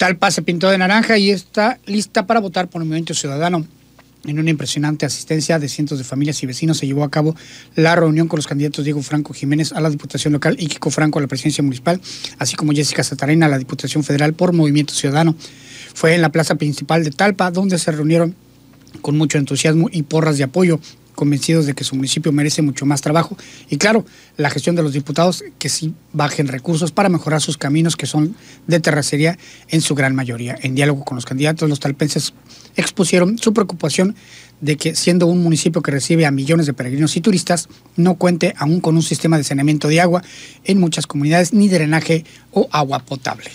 Talpa se pintó de naranja y está lista para votar por Movimiento Ciudadano. En una impresionante asistencia de cientos de familias y vecinos se llevó a cabo la reunión con los candidatos Diego Franco Jiménez a la Diputación Local y Kiko Franco a la Presidencia Municipal, así como Jessica Satarena a la Diputación Federal por Movimiento Ciudadano. Fue en la plaza principal de Talpa donde se reunieron con mucho entusiasmo y porras de apoyo convencidos de que su municipio merece mucho más trabajo y claro, la gestión de los diputados que sí bajen recursos para mejorar sus caminos que son de terracería en su gran mayoría. En diálogo con los candidatos, los talpenses expusieron su preocupación de que siendo un municipio que recibe a millones de peregrinos y turistas, no cuente aún con un sistema de saneamiento de agua en muchas comunidades ni drenaje o agua potable.